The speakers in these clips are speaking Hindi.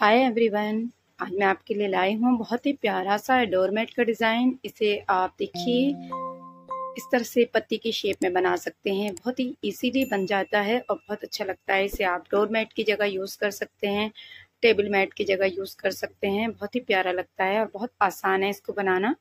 हाय एवरीवन आज मैं आपके लिए लाई हूँ बहुत ही प्यारा सा डोरमेट का डिज़ाइन इसे आप देखिए इस तरह से पत्ती की शेप में बना सकते हैं बहुत ही इजीली बन जाता है और बहुत अच्छा लगता है इसे आप डोरमेट की जगह यूज़ कर सकते हैं टेबल मैट की जगह यूज़ कर सकते हैं बहुत ही प्यारा लगता है और बहुत आसान है इसको बनाना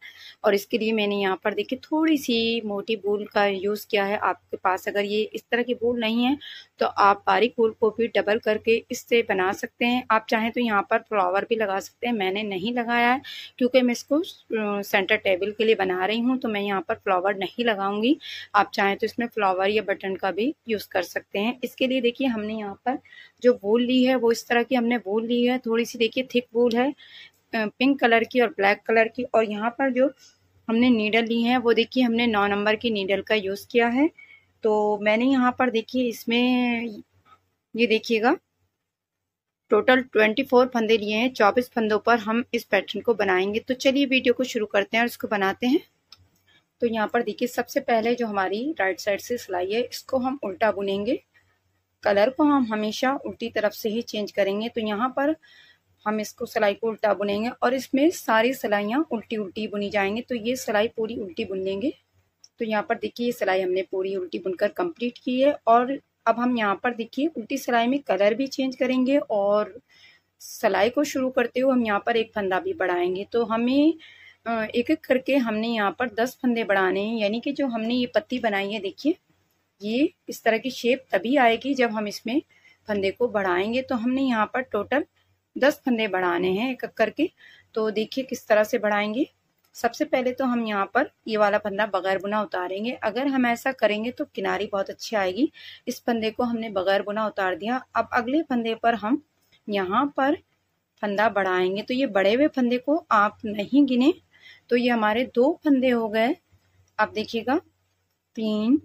और इसके लिए मैंने यहाँ पर देखिए थोड़ी सी मोटी बूल का यूज़ किया है आपके पास अगर ये इस तरह की बूल नहीं है तो आप बारीक बूल को भी डबल करके इससे बना सकते हैं आप चाहें तो यहाँ पर फ्लावर भी लगा सकते हैं मैंने नहीं लगाया है क्योंकि मैं इसको सेंटर टेबल के लिए बना रही हूँ तो मैं यहाँ पर फ्लावर नहीं लगाऊंगी आप चाहें तो इसमें फ्लावर या बटन का भी यूज़ कर सकते हैं इसके लिए देखिए हमने यहाँ पर जो वूल ली है वो इस तरह की हमने वूल ली है थोड़ी सी देखिए थिक वूल है पिंक कलर की और ब्लैक कलर की और यहाँ पर जो हमने नीडल ली है वो देखिए हमने नौ नंबर की नीडल का यूज़ किया है तो मैंने यहाँ पर देखिए इसमें ये देखिएगा टोटल ट्वेंटी फोर फंदे लिए हैं चौबीस फंदों पर हम इस पैटर्न को बनाएंगे तो चलिए वीडियो को शुरू करते हैं और इसको बनाते हैं तो यहाँ पर देखिए सबसे पहले जो हमारी राइट साइड से सिलाई है इसको हम उल्टा बुनेंगे कलर को हम हमेशा उल्टी तरफ से ही चेंज करेंगे तो यहाँ पर हम इसको सिलाई को उल्टा बुनेंगे और इसमें सारी सिलाइयाँ उल्टी उल्टी बुनी जाएंगी तो ये सिलाई पूरी उल्टी बुन लेंगे तो यहाँ पर देखिए ये सिलाई हमने पूरी उल्टी बुनकर कंप्लीट की है और अब हम यहाँ पर देखिए उल्टी सिलाई में कलर भी चेंज करेंगे और सिलाई को शुरू करते हुए हम यहाँ पर एक फंदा भी बढ़ाएंगे तो हमें एक एक करके हमने यहाँ पर दस फंदे बढ़ाने हैं यानी कि जो हमने ये पत्ती बनाई है देखिए ये इस तरह की शेप तभी आएगी जब हम इसमें फंदे को बढ़ाएंगे तो हमने यहाँ पर टोटल दस फंदे बढ़ाने हैं एक एक करके तो देखिए किस तरह से बढ़ाएंगे सबसे पहले तो हम यहाँ पर ये वाला फंदा बगैर बुना उतारेंगे अगर हम ऐसा करेंगे तो किनारी बहुत अच्छी आएगी इस फंदे को हमने बगैर बुना उतार दिया अब अगले फंदे पर हम यहाँ पर फंदा बढ़ाएंगे तो ये बड़े हुए फंदे को आप नहीं गिने तो ये हमारे दो फंदे हो गए आप देखिएगा तीन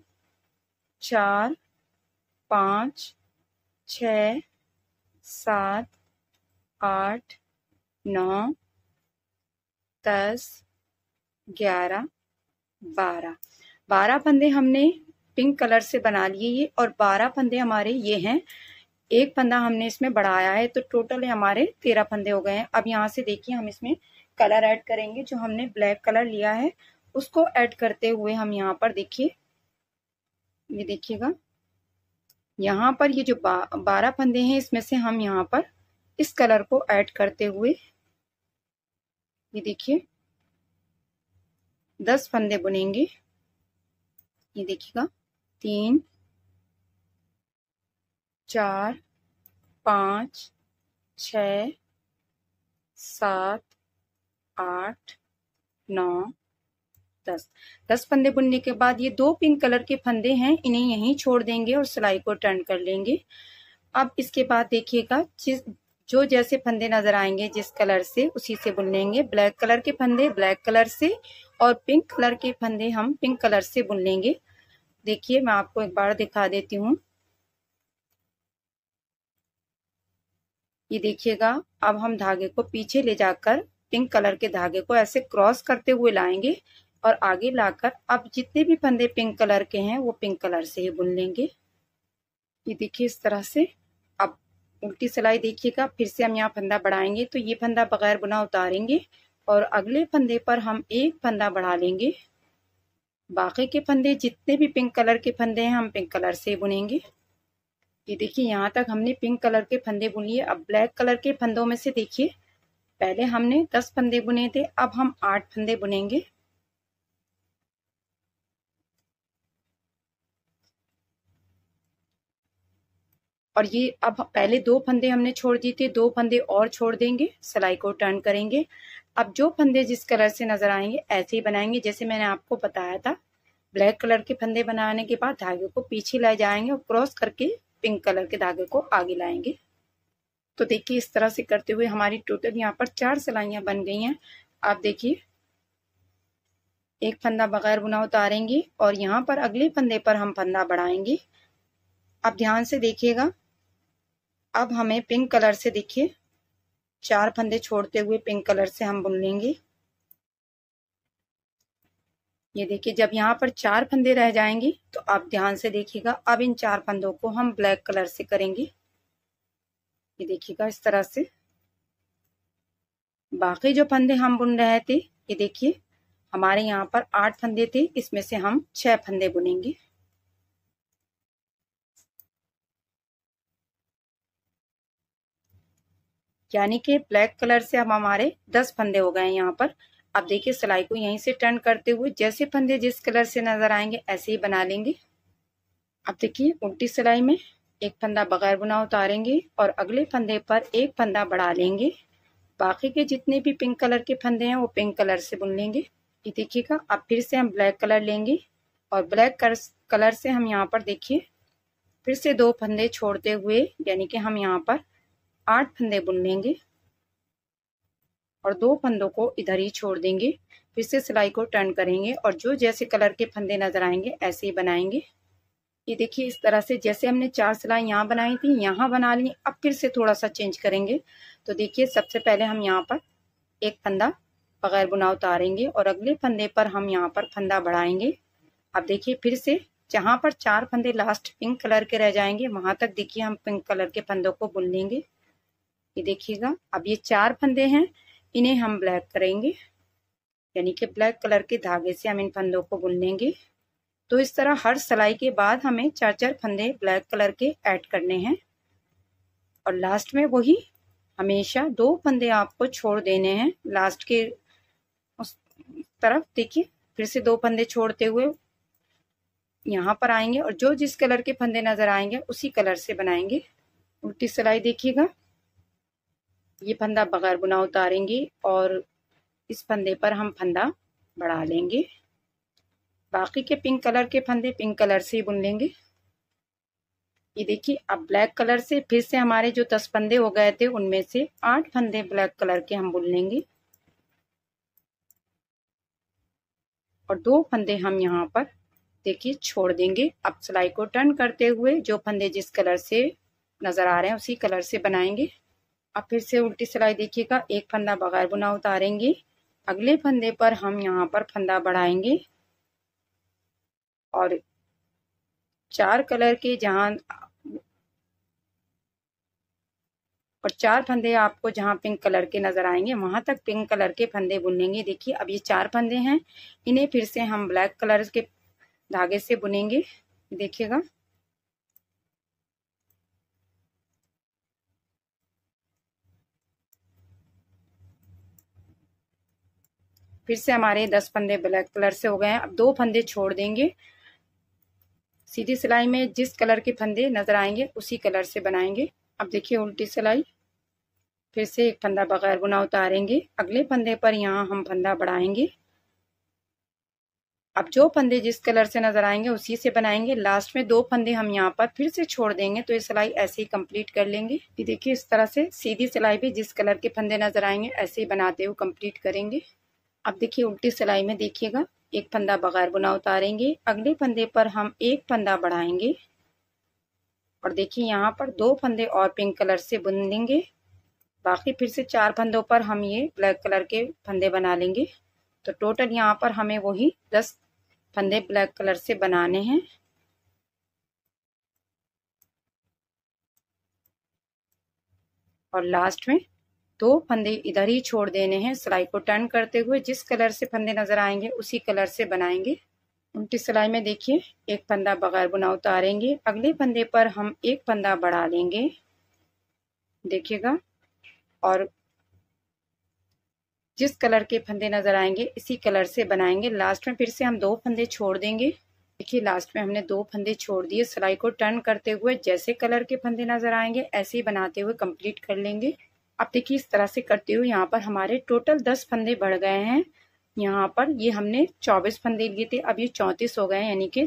चार पाँच छ सात आठ नौ दस ग्यारह बारह बारह फंदे हमने पिंक कलर से बना लिए ये और बारह फंदे हमारे ये हैं एक फंदा हमने इसमें बढ़ाया है तो टोटल हमारे तेरह फंदे हो गए हैं अब यहाँ से देखिए हम इसमें कलर ऐड करेंगे जो हमने ब्लैक कलर लिया है उसको ऐड करते हुए हम यहाँ पर देखिए ये देखिएगा यहाँ पर ये जो बारह फंदे हैं इसमें से हम यहाँ पर इस कलर को ऐड करते हुए ये देखिए दस फंदे बुनेंगे ये देखिएगा तीन चार पाँच छ सात आठ नौ दस दस फंदे बुनने के बाद ये दो पिंक कलर के फंदे हैं इन्हें यहीं छोड़ देंगे और सिलाई को टर्न कर लेंगे अब इसके बाद देखिएगा जिस जो जैसे फंदे नजर आएंगे जिस कलर से उसी से बुन लेंगे ब्लैक कलर के फंदे ब्लैक कलर से और पिंक कलर के फंदे हम पिंक कलर से बुन लेंगे देखिए मैं आपको एक बार दिखा देती हूँ ये देखिएगा अब हम धागे को पीछे ले जाकर पिंक कलर के धागे को ऐसे क्रॉस करते हुए लाएंगे और आगे लाकर आप जितने भी फंदे पिंक कलर के हैं वो पिंक कलर से ही बुन लेंगे ये देखिए इस तरह से अब उल्टी सिलाई देखिएगा फिर से हम यहाँ फंदा बढ़ाएंगे तो ये फंदा बगैर बुना उतारेंगे और अगले फंदे पर हम एक फंदा बढ़ा लेंगे बाकी के फंदे जितने भी पिंक कलर के फंदे हैं हम पिंक कलर से बुनेंगे ये देखिए यहाँ तक हमने पिंक कलर के फंदे बुन लिए अब ब्लैक कलर के फंदों में से देखिए पहले हमने दस फंदे बुने थे अब हम आठ फंदे बुनेंगे और ये अब पहले दो फंदे हमने छोड़ दिए थे दो फंदे और छोड़ देंगे सिलाई को टर्न करेंगे अब जो फंदे जिस कलर से नजर आएंगे ऐसे ही बनाएंगे जैसे मैंने आपको बताया था ब्लैक कलर के फंदे बनाने के बाद धागे को पीछे लाए जाएंगे और क्रॉस करके पिंक कलर के धागे को आगे लाएंगे तो देखिए इस तरह से करते हुए हमारी टोटल यहाँ पर चार सिलाइया बन गई हैं आप देखिए एक फंदा बगैर बुना उतारेंगे और यहाँ पर अगले फंदे पर हम फंदा बढ़ाएंगे आप ध्यान से देखिएगा अब हमें पिंक कलर से देखिए चार फंदे छोड़ते हुए पिंक कलर से हम बुन लेंगे ये देखिए जब यहाँ पर चार फंदे रह जाएंगे तो आप ध्यान से देखिएगा अब इन चार फंदों को हम ब्लैक कलर से करेंगे ये देखिएगा इस तरह से बाकी जो फंदे हम बुन रहे थे ये देखिए हमारे यहाँ पर आठ फंदे थे इसमें से हम छह फंदे बुनेंगे यानी कि ब्लैक कलर से अब हमारे दस फंदे हो गए यहाँ पर अब देखिए सिलाई को यहीं से टर्न करते हुए जैसे फंदे जिस कलर से नजर आएंगे ऐसे ही बना लेंगे अब देखिए उल्टी सिलाई में एक फंदा बगैर बुना उतारेंगे और अगले फंदे पर एक फंदा बढ़ा लेंगे बाकी के जितने भी पिंक कलर के फंदे हैं वो पिंक कलर से बुन लेंगे ये देखिएगा अब फिर से हम ब्लैक कलर लेंगे और ब्लैक कलर से हम यहाँ पर देखिए फिर से दो फंदे छोड़ते हुए यानी कि हम यहाँ पर आठ फंदे बुन लेंगे और दो फंदों को इधर ही छोड़ देंगे फिर से सिलाई को टर्न करेंगे और जो जैसे कलर के फंदे नजर आएंगे ऐसे ही बनाएंगे ये देखिए इस तरह से जैसे हमने चार सिलाई यहाँ बनाई थी यहाँ बना ली अब फिर से थोड़ा सा चेंज करेंगे तो देखिए सबसे पहले हम यहाँ पर एक फंदा बगैर बुना उतारेंगे और अगले फंदे पर हम यहाँ पर फंदा बढ़ाएंगे अब देखिए फिर से जहाँ पर चार फंदे लास्ट पिंक कलर के रह जाएंगे वहाँ तक देखिए हम पिंक कलर के फंदों को बुन लेंगे ये देखिएगा अब ये चार फंदे हैं इन्हें हम ब्लैक करेंगे यानी कि ब्लैक कलर के धागे से हम इन फंदों को बुन लेंगे तो इस तरह हर सिलाई के बाद हमें चार चार फंदे ब्लैक कलर के ऐड करने हैं और लास्ट में वही हमेशा दो फंदे आपको छोड़ देने हैं लास्ट के उस तरफ देखिए फिर से दो फंदे छोड़ते हुए यहाँ पर आएंगे और जो जिस कलर के फंदे नज़र आएंगे उसी कलर से बनाएंगे उल्टी सिलाई देखिएगा ये फंदा बगैर बुना उतारेंगे और इस फंदे पर हम फंदा बढ़ा लेंगे बाकी के पिंक कलर के फंदे पिंक कलर से ही बुन लेंगे ये देखिए अब ब्लैक कलर से फिर से हमारे जो दस फंदे हो गए थे उनमें से आठ फंदे ब्लैक कलर के हम बुन लेंगे और दो फंदे हम यहाँ पर देखिए छोड़ देंगे अब सिलाई को टर्न करते हुए जो फंदे जिस कलर से नज़र आ रहे हैं उसी कलर से बनाएंगे अब फिर से उल्टी सिलाई देखिएगा एक फंदा बगैर बुना उतारेंगे अगले फंदे पर हम यहाँ पर फंदा बढ़ाएंगे और चार कलर के जहाँ और चार फंदे आपको जहाँ पिंक कलर के नज़र आएंगे वहां तक पिंक कलर के फंदे बुनेंगे देखिए अब ये चार फंदे हैं इन्हें फिर से हम ब्लैक कलर के धागे से बुनेंगे देखिएगा फिर से हमारे दस फंदे ब्लैक कलर से हो गए हैं अब दो फंदे छोड़ देंगे सीधी सिलाई में जिस कलर के फंदे नज़र आएंगे उसी कलर से बनाएंगे अब देखिए उल्टी सिलाई फिर से एक फंदा बगैर बुना उतारेंगे अगले फंदे पर यहाँ हम फंदा बढ़ाएंगे अब जो फंदे जिस कलर से नज़र आएंगे उसी से बनाएंगे लास्ट में दो फंदे हम यहाँ पर फिर से छोड़ देंगे तो ये सिलाई ऐसे ही कंप्लीट कर लेंगे ये देखिए इस तरह से सीधी सिलाई भी जिस कलर के फंदे नज़र आएंगे ऐसे ही बनाते हुए कंप्लीट करेंगे अब देखिए उल्टी सिलाई में देखिएगा एक फंदा बगैर बुना उतारेंगे अगले फंदे पर हम एक फंदा बढ़ाएंगे और देखिए यहाँ पर दो फंदे और पिंक कलर से बुन देंगे बाकी फिर से चार फंदों पर हम ये ब्लैक कलर के फंदे बना लेंगे तो टोटल यहाँ पर हमें वही दस फंदे ब्लैक कलर से बनाने हैं और लास्ट में दो तो फंदे इधर ही छोड़ देने हैं सिलाई को टर्न करते हुए जिस कलर से फंदे नज़र आएंगे उसी कलर से बनाएंगे उल्टी सिलाई में देखिए एक फंदा बगैर बुना उतारेंगे अगले फंदे पर हम एक फंदा बढ़ा लेंगे देखिएगा और जिस कलर के फंदे नज़र आएंगे इसी कलर से बनाएंगे लास्ट में फिर से हम दो फंदे छोड़ देंगे देखिए लास्ट में हमने दो फंदे छोड़ दिए सिलाई को टर्न करते हुए जैसे कलर के फंदे नज़र आएंगे ऐसे ही बनाते हुए कंप्लीट कर लेंगे आप देखिए इस तरह से करते हुए यहाँ पर हमारे टोटल दस फंदे बढ़ गए हैं यहाँ पर ये हमने चौबीस फंदे लिए थे अब ये चौंतीस हो गए यानी कि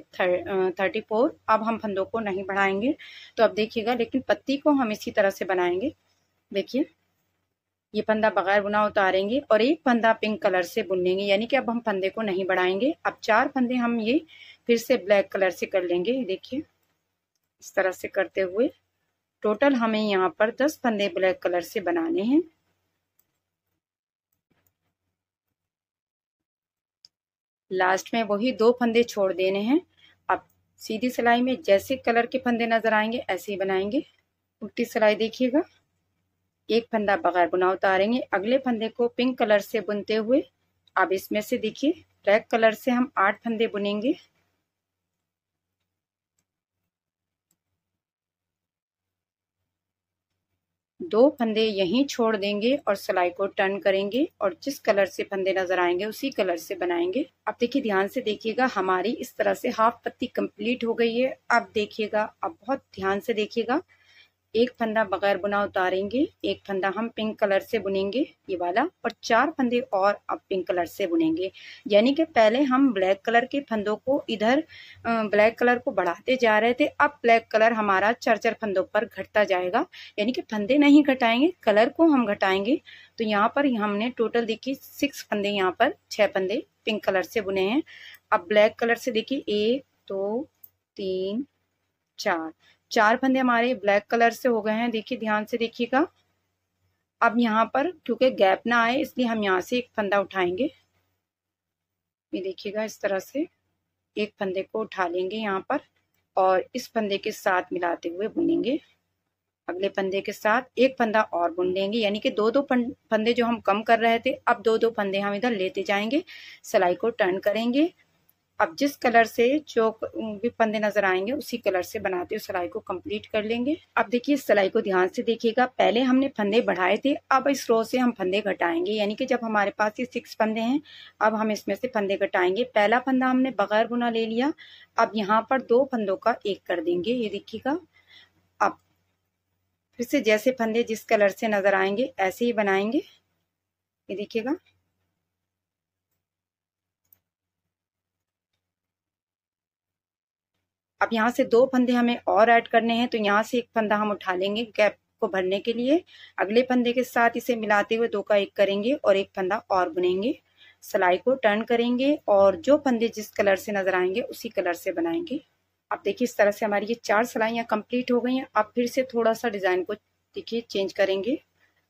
थर्टी फोर अब हम फंदों को नहीं बढ़ाएंगे तो अब देखिएगा लेकिन पत्ती को हम इसी तरह से बनाएंगे देखिए ये फंदा बगैर बुना उतारेंगे और एक फंदा पिंक कलर से बुनेंगे यानी कि अब हम फंदे को नहीं बढ़ाएंगे अब चार फंदे हम ये फिर से ब्लैक कलर से कर लेंगे देखिए इस तरह से करते हुए टोटल हमें यहाँ पर दस फंदे ब्लैक कलर से बनाने हैं लास्ट में वही दो फंदे छोड़ देने हैं अब सीधी सिलाई में जैसे कलर के फंदे नजर आएंगे ऐसे ही बनाएंगे उल्टी सिलाई देखिएगा एक फंदा बगैर बुना उतारेंगे अगले फंदे को पिंक कलर से बुनते हुए अब इसमें से देखिए ब्लैक कलर से हम आठ फंदे बुनेंगे दो फंदे यहीं छोड़ देंगे और सिलाई को टर्न करेंगे और जिस कलर से फंदे नजर आएंगे उसी कलर से बनाएंगे अब देखिए ध्यान से देखिएगा हमारी इस तरह से हाफ पत्ती कंप्लीट हो गई है अब देखिएगा अब बहुत ध्यान से देखिएगा एक फंदा बगैर बुना उतारेंगे एक फंदा हम पिंक कलर से बुनेंगे ये वाला और चार फंदे और अब पिंक कलर से बुनेंगे यानी कि पहले हम ब्लैक कलर के फंदों को इधर ब्लैक कलर को बढ़ाते जा रहे थे अब ब्लैक कलर हमारा चार चार फंदों पर घटता जाएगा यानी कि फंदे नहीं घटाएंगे कलर को हम घटाएंगे तो यहाँ पर हमने टोटल देखिए सिक्स फंदे यहाँ पर छह फंदे पिंक कलर से बुने हैं अब ब्लैक कलर से देखिए एक दो तो, तीन चार चार फंदे हमारे ब्लैक कलर से हो गए हैं देखिए ध्यान से देखिएगा अब यहाँ पर क्योंकि गैप ना आए इसलिए हम यहाँ से एक फंदा उठाएंगे ये देखिएगा इस तरह से एक फंदे को उठा लेंगे यहाँ पर और इस फंदे के साथ मिलाते हुए बुनेंगे अगले फंदे के साथ एक फंदा और बुन लेंगे यानी कि दो दो फंदे जो हम कम कर रहे थे अब दो दो फंदे हम इधर लेते जाएंगे सिलाई को टर्न करेंगे अब जिस कलर से जो भी फंदे नज़र आएंगे उसी कलर से बनाते हुए सिलाई को कंप्लीट कर लेंगे अब देखिए सिलाई को ध्यान से देखिएगा पहले हमने फंदे बढ़ाए थे अब इस रो से हम फंदे घटाएंगे यानी कि जब हमारे पास ये सिक्स फंदे हैं अब हम इसमें से फंदे घटाएंगे पहला फंदा हमने बगैर बुना ले लिया अब यहाँ पर दो फंदों का एक कर देंगे ये देखिएगा अब फिर से जैसे फंदे जिस कलर से नज़र आएंगे ऐसे ही बनाएंगे ये देखिएगा अब यहाँ से दो फंदे हमें और ऐड करने हैं तो यहाँ से एक फंदा हम उठा लेंगे गैप को भरने के लिए अगले फंदे के साथ इसे मिलाते हुए दो का एक करेंगे और एक फंदा और बुनेंगे सिलाई को टर्न करेंगे और जो फंदे जिस कलर से नजर आएंगे उसी कलर से बनाएंगे आप देखिए इस तरह से हमारी ये चार सिलाइयाँ कंप्लीट हो गई हैं अब फिर से थोड़ा सा डिज़ाइन को देखिए चेंज करेंगे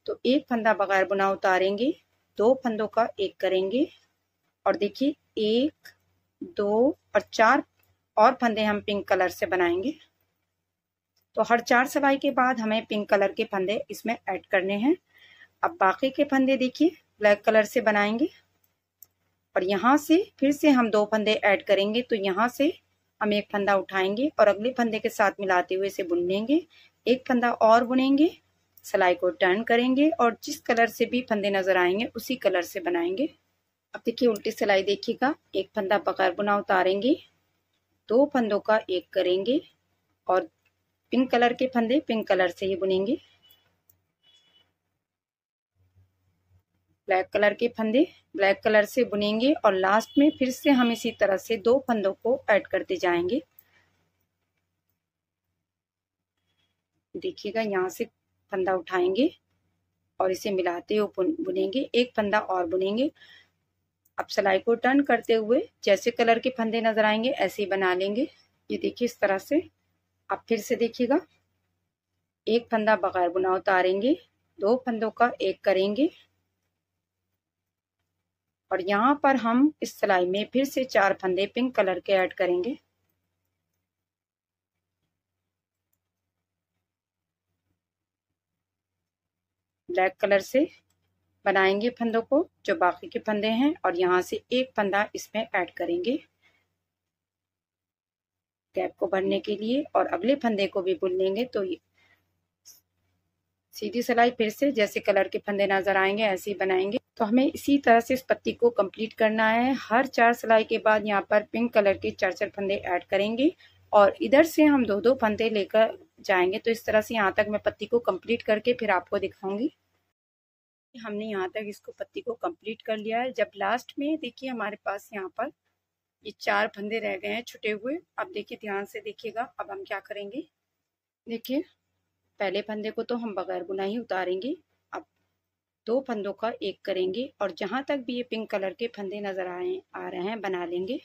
तो एक फंदा बगैर बुना उतारेंगे दो फंदों का एक करेंगे और देखिए एक दो और चार और फंदे हम पिंक कलर से बनाएंगे तो हर चार सवाई के बाद हमें पिंक कलर के फंदे इसमें ऐड करने हैं अब बाकी के फंदे देखिए ब्लैक कलर से बनाएंगे और यहाँ से फिर से हम दो फंदे ऐड करेंगे तो यहाँ से हम एक फंदा उठाएंगे और अगले फंदे के साथ मिलाते हुए इसे बुन लेंगे एक फंदा और बुनेंगे सिलाई को टर्न करेंगे और जिस कलर से भी फंदे नज़र आएंगे उसी कलर से बनाएंगे अब देखिए उल्टी सिलाई देखिएगा एक फंदा बगैर बुना उतारेंगे दो फंदों का एक करेंगे और पिंक कलर के फंदे पिंक कलर से ही बुनेंगे ब्लैक कलर के फंदे ब्लैक कलर से बुनेंगे और लास्ट में फिर से हम इसी तरह से दो फंदों को ऐड करते जाएंगे देखिएगा यहाँ से फंदा उठाएंगे और इसे मिलाते हुए बुनेंगे एक फंदा और बुनेंगे अब सिलाई को टर्न करते हुए जैसे कलर के फंदे नज़र आएंगे ऐसे ही बना लेंगे ये देखिए इस तरह से आप फिर से देखिएगा एक फंदा बगैर बुना उतारेंगे दो फंदों का एक करेंगे और यहाँ पर हम इस सिलाई में फिर से चार फंदे पिंक कलर के ऐड करेंगे ब्लैक कलर से बनाएंगे फंदों को जो बाकी के फंदे हैं और यहाँ से एक फंदा इसमें ऐड करेंगे गैप को भरने के लिए और अगले फंदे को भी बुन लेंगे तो ये सीधी सिलाई फिर से जैसे कलर के फंदे नजर आएंगे ऐसे ही बनाएंगे तो हमें इसी तरह से इस पत्ती को कंप्लीट करना है हर चार सिलाई के बाद यहाँ पर पिंक कलर के चार चार फंदे ऐड करेंगे और इधर से हम दो दो फंदे लेकर जाएंगे तो इस तरह से यहाँ तक मैं पत्ती को कंप्लीट करके फिर आपको दिखाऊंगी हमने यहाँ तक इसको पत्ती को कंप्लीट कर लिया है जब लास्ट में देखिए हमारे पास यहाँ पर ये चार फंदे रह गए हैं छुटे हुए अब देखिए ध्यान से देखिएगा अब हम क्या करेंगे देखिए पहले फंदे को तो हम बगैर बुना ही उतारेंगे अब दो फंदों का एक करेंगे और जहाँ तक भी ये पिंक कलर के फंदे नज़र आए आ रहे हैं बना लेंगे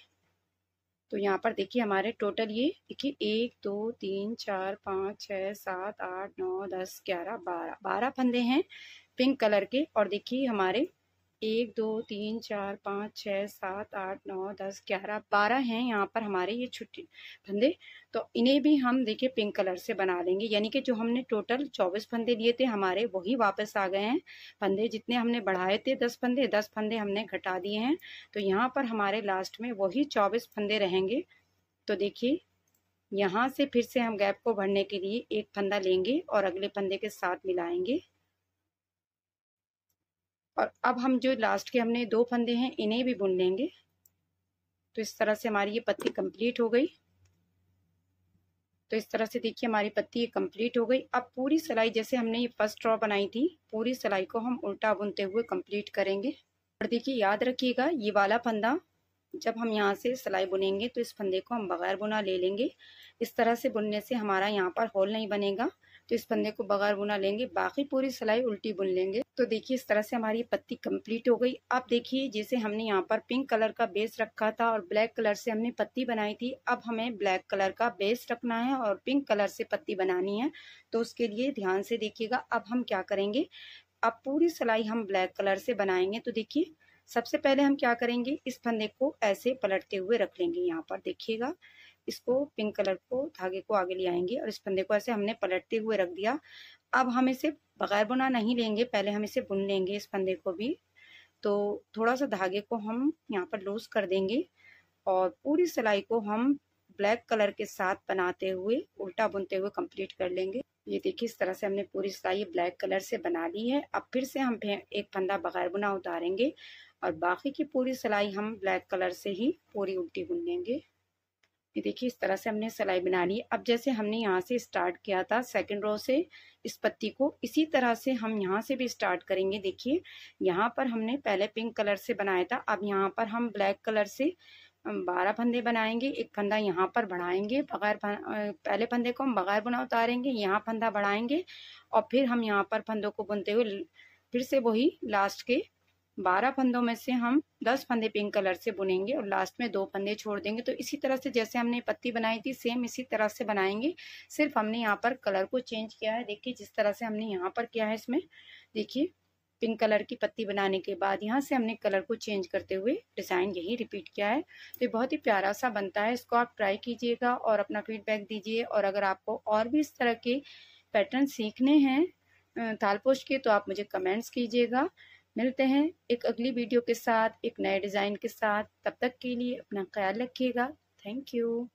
तो यहाँ पर देखिए हमारे टोटल ये देखिए एक दो तीन चार पाँच छः सात आठ नौ दस ग्यारह बारह बारह फंदे हैं पिंक कलर के और देखिए हमारे एक दो तीन चार पाँच छः सात आठ नौ दस ग्यारह बारह हैं यहाँ पर हमारे ये छुट्टी फंदे तो इन्हें भी हम देखिए पिंक कलर से बना लेंगे यानी कि जो हमने टोटल चौबीस फंदे लिए थे हमारे वही वापस आ गए हैं फंदे जितने हमने बढ़ाए थे दस फंदे दस फंदे हमने घटा दिए हैं तो यहाँ पर हमारे लास्ट में वही चौबीस फंदे रहेंगे तो देखिए यहाँ से फिर से हम गैप को भरने के लिए एक फंदा लेंगे और अगले फंदे के साथ मिलाएंगे और अब हम जो लास्ट के हमने दो फंदे हैं इन्हें भी बुन लेंगे तो इस तरह से हमारी ये पत्ती कंप्लीट हो गई तो इस तरह से देखिए हमारी पत्ती ये कंप्लीट हो गई अब पूरी सिलाई जैसे हमने ये फर्स्ट ड्रॉ बनाई थी पूरी सिलाई को हम उल्टा बुनते हुए कंप्लीट करेंगे और देखिए याद रखिएगा ये वाला फंदा जब हम यहाँ से सिलाई बुनेंगे तो इस फंदे को हम बगैर बुना ले लेंगे इस तरह से बुनने से हमारा यहाँ पर होल नहीं बनेगा तो इस फंदे को बगैर बुना लेंगे बाकी पूरी सिलाई उल्टी बुन लेंगे तो देखिए इस तरह से हमारी पत्ती कंप्लीट हो गई अब देखिए जैसे हमने यहाँ पर पिंक कलर का बेस रखा था और ब्लैक कलर से हमने पत्ती बनाई थी अब हमें ब्लैक कलर का बेस रखना है और पिंक कलर से पत्ती बनानी है तो उसके लिए ध्यान से देखिएगा अब हम क्या करेंगे अब पूरी सिलाई हम ब्लैक कलर से बनाएंगे तो देखिए सबसे पहले हम क्या करेंगे इस फंदे को ऐसे पलटते हुए रख लेंगे यहाँ पर देखिएगा इसको पिंक कलर को धागे को आगे ले आएंगे और इस फंदे को ऐसे हमने पलटते हुए रख दिया अब हम इसे बगैर बुना नहीं लेंगे पहले हम इसे बुन लेंगे इस फंदे को भी तो थोड़ा सा धागे को हम यहाँ पर लूज कर देंगे और पूरी सिलाई को हम ब्लैक कलर के साथ बनाते हुए उल्टा बुनते हुए कंप्लीट कर लेंगे ये देखिए इस तरह से हमने पूरी सिलाई ब्लैक कलर से बना ली है अब फिर से हम एक फंदा बगैर बुना उतारेंगे और बाकी की पूरी सिलाई हम ब्लैक कलर से ही पूरी उल्टी बुन लेंगे ये देखिए इस तरह से हमने सिलाई बना ली अब जैसे हमने यहाँ से स्टार्ट किया था सेकंड रो से इस पत्ती को इसी तरह से हम यहाँ से भी स्टार्ट करेंगे देखिए यहाँ पर हमने पहले पिंक कलर से बनाया था अब यहाँ पर हम ब्लैक कलर से बारह फंदे बनाएंगे एक फंदा यहाँ पर बढ़ाएंगे बगैर पहले फंदे को हम बगैर बुना उतारेंगे यहाँ फंदा बढ़ाएंगे और फिर हम यहाँ पर फंदों को बुनते हुए फिर से वही लास्ट के बारह फंदों में से हम दस फंदे पिंक कलर से बुनेंगे और लास्ट में दो फंदे छोड़ देंगे तो इसी तरह से जैसे हमने पत्ती बनाई थी सेम इसी तरह से बनाएंगे सिर्फ हमने यहाँ पर कलर को चेंज किया है देखिए जिस तरह से हमने यहाँ पर किया है इसमें देखिए पिंक कलर की पत्ती बनाने के बाद यहाँ से हमने कलर को चेंज करते हुए डिज़ाइन यही रिपीट किया है तो ये बहुत ही प्यारा सा बनता है इसको आप ट्राई कीजिएगा और अपना फीडबैक दीजिए और अगर आपको और भी इस तरह के पैटर्न सीखने हैं थालपोस्ट के तो आप मुझे कमेंट्स कीजिएगा मिलते हैं एक अगली वीडियो के साथ एक नए डिज़ाइन के साथ तब तक के लिए अपना ख्याल रखिएगा थैंक यू